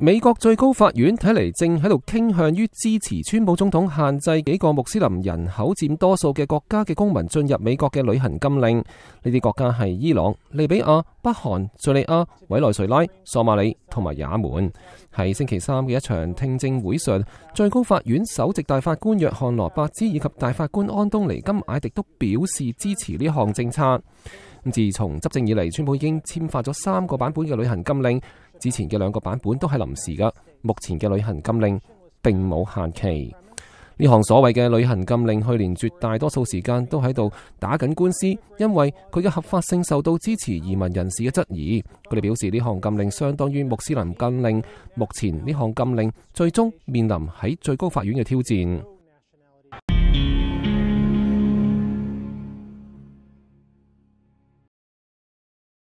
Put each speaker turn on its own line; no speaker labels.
美国最高法院睇嚟正喺度倾向于支持川普总统限制几个穆斯林人口占多数嘅国家嘅公民进入美国嘅旅行禁令。呢啲国家系伊朗、利比亚、北韩、叙利亚、委内瑞拉、索马里同埋也门。喺星期三嘅一场听证会上，最高法院首席大法官约翰罗伯兹以及大法官安东尼金艾迪都表示支持呢项政策。自從執政以嚟，川普已經簽發咗三個版本嘅旅行禁令，之前嘅兩個版本都係臨時噶。目前嘅旅行禁令並冇限期。呢項所謂嘅旅行禁令，去年絕大多數時間都喺度打緊官司，因為佢嘅合法性受到支持移民人士嘅質疑。佢哋表示呢項禁令相當於穆斯林禁令。目前呢項禁令最終面臨喺最高法院嘅挑戰。